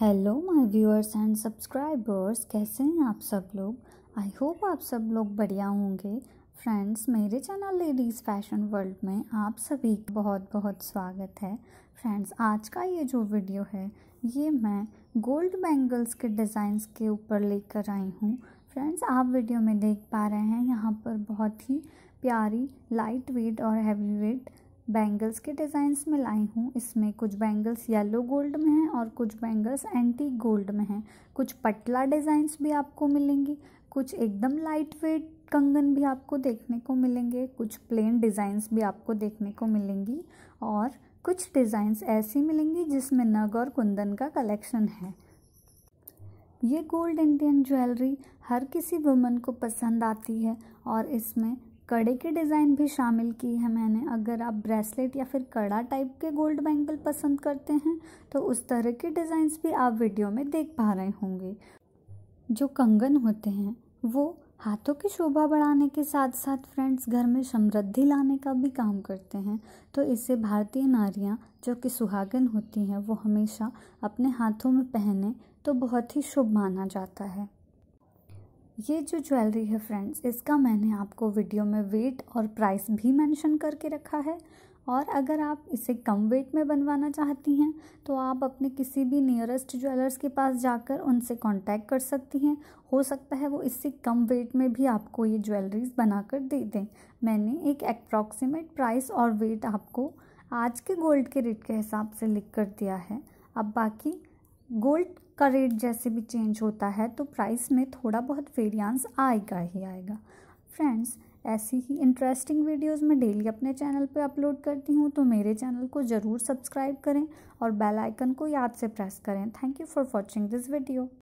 hello my viewers and subscribers कैसे हैं आप सब लोग आई होप आप सब लोग बढ़िया होंगे फ्रेंड्स मेरे चैनल लेडीज़ फैशन वर्ल्ड में आप सभी का बहुत बहुत स्वागत है फ्रेंड्स आज का ये जो वीडियो है ये मैं गोल्ड बैंगल्स के डिज़ाइंस के ऊपर लेकर आई हूँ फ्रेंड्स आप वीडियो में देख पा रहे हैं यहाँ पर बहुत ही प्यारी लाइट वेट और हैवी वेट बैंगल्स के डिज़ाइंस में लाई हूँ इसमें कुछ बैंगल्स येलो गोल्ड में हैं और कुछ बैंगल्स एंटी गोल्ड में हैं कुछ पटला डिज़ाइंस भी आपको मिलेंगी कुछ एकदम लाइट वेट कंगन भी आपको देखने को मिलेंगे कुछ प्लेन डिज़ाइंस भी आपको देखने को मिलेंगी और कुछ डिज़ाइंस ऐसी मिलेंगी जिसमें नग और कुंदन का कलेक्शन है ये गोल्ड इंडियन ज्वेलरी हर किसी वुमन को पसंद आती है और इसमें कड़े के डिज़ाइन भी शामिल की है मैंने अगर आप ब्रेसलेट या फिर कड़ा टाइप के गोल्ड बैंगल पसंद करते हैं तो उस तरह के डिज़ाइंस भी आप वीडियो में देख पा रहे होंगे जो कंगन होते हैं वो हाथों की शोभा बढ़ाने के साथ साथ फ्रेंड्स घर में समृद्धि लाने का भी काम करते हैं तो इसे भारतीय नारियाँ जो कि सुहागन होती हैं वो हमेशा अपने हाथों में पहने तो बहुत ही शुभ माना जाता है ये जो ज्वेलरी है फ्रेंड्स इसका मैंने आपको वीडियो में वेट और प्राइस भी मेंशन करके रखा है और अगर आप इसे कम वेट में बनवाना चाहती हैं तो आप अपने किसी भी नियरेस्ट ज्वेलर्स के पास जाकर उनसे कांटेक्ट कर सकती हैं हो सकता है वो इससे कम वेट में भी आपको ये ज्वेलरीज बनाकर दे दें मैंने एक अप्रॉक्सीमेट प्राइस और वेट आपको आज के गोल्ड के रेट के हिसाब से लिख कर दिया है अब बाकी गोल्ड का रेट जैसे भी चेंज होता है तो प्राइस में थोड़ा बहुत वेरियांस आएगा ही आएगा फ्रेंड्स ऐसी ही इंटरेस्टिंग वीडियोस मैं डेली अपने चैनल पे अपलोड करती हूँ तो मेरे चैनल को ज़रूर सब्सक्राइब करें और बेल आइकन को याद से प्रेस करें thank you for watching this video